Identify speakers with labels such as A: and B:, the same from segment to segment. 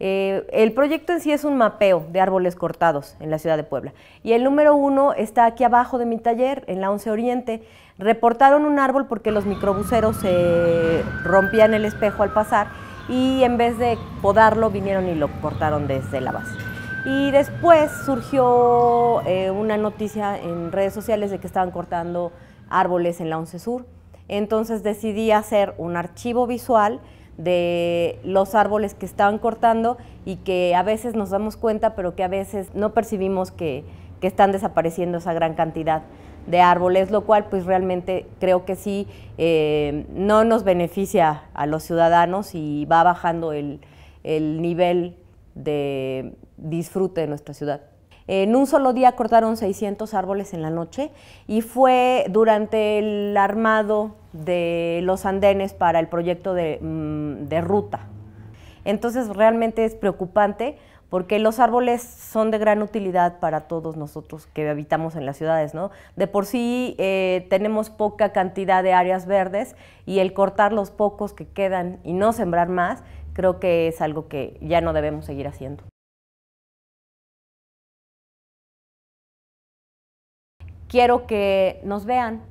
A: Eh, el proyecto en sí es un mapeo de árboles cortados en la ciudad de Puebla. Y el número uno está aquí abajo de mi taller, en la 11 Oriente. Reportaron un árbol porque los microbuceros se rompían el espejo al pasar y en vez de podarlo vinieron y lo cortaron desde la base. Y después surgió eh, una noticia en redes sociales de que estaban cortando árboles en la Once Sur. Entonces decidí hacer un archivo visual de los árboles que estaban cortando y que a veces nos damos cuenta, pero que a veces no percibimos que, están desapareciendo esa gran cantidad de árboles, lo cual pues realmente creo que sí eh, no nos beneficia a los ciudadanos y va bajando el, el nivel de disfrute de nuestra ciudad. Eh, en un solo día cortaron 600 árboles en la noche y fue durante el armado de los andenes para el proyecto mm, de, ruta. Entonces realmente es preocupante porque los árboles son de gran utilidad para todos nosotros que habitamos en las ciudades, ¿no? De por sí eh, tenemos poca cantidad de áreas verdes y el cortar los pocos que quedan y no sembrar más, creo que es algo que ya no debemos seguir haciendo. quiero que nos vean,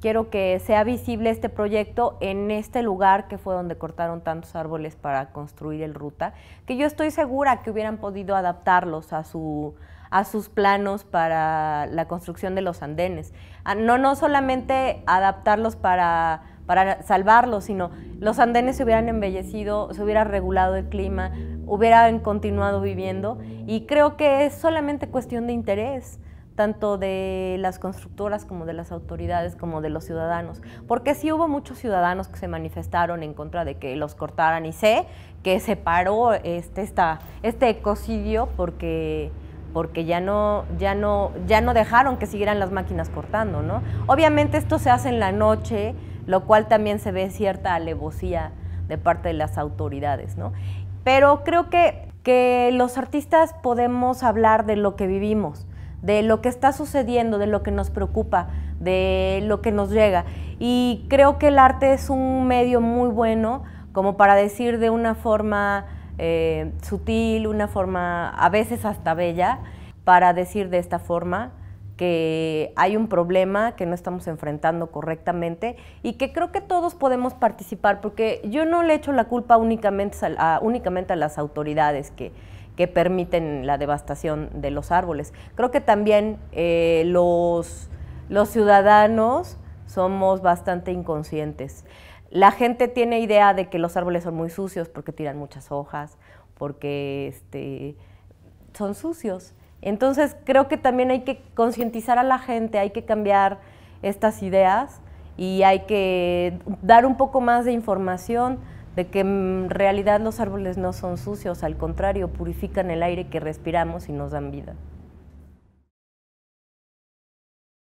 A: quiero que sea visible este proyecto en este lugar que fue donde cortaron tantos árboles para construir el ruta, que yo estoy segura que hubieran podido adaptarlos a sus planos para la construcción de los andenes. Ah, no, no solamente adaptarlos para, para salvarlos, sino los andenes se hubieran embellecido, se hubiera regulado el clima, hubieran continuado viviendo y creo que es solamente cuestión de interés tanto de las constructoras como de las autoridades, como de los ciudadanos. Porque sí hubo muchos ciudadanos que se manifestaron en contra de que los cortaran y sé que se paró este, esta, este ecocidio porque porque ya no, ya, no, ya no dejaron que siguieran las máquinas cortando, ¿no? Obviamente esto se hace en la noche, lo cual también se ve cierta alevosía de parte de las autoridades, ¿no? Pero creo que, que los artistas podemos hablar de lo que vivimos, de lo que está sucediendo, de lo que nos preocupa, de lo que nos llega. Y creo que el arte es un medio muy bueno como para decir de una forma eh, sutil, una forma a veces hasta bella, para decir de esta forma que hay un problema que no estamos enfrentando correctamente y que creo que todos podemos participar, porque yo no le echo la culpa únicamente únicamente a las autoridades que, que permiten la devastación de los árboles. Creo que también eh, los, ciudadanos somos bastante inconscientes. La gente tiene idea de que los árboles son muy sucios porque tiran muchas hojas, porque este, son sucios. Entonces creo que también hay que concientizar a la gente, hay que cambiar estas ideas y hay que dar un poco más de información de que en realidad los árboles no son sucios, al contrario, purifican el aire que respiramos y nos dan vida.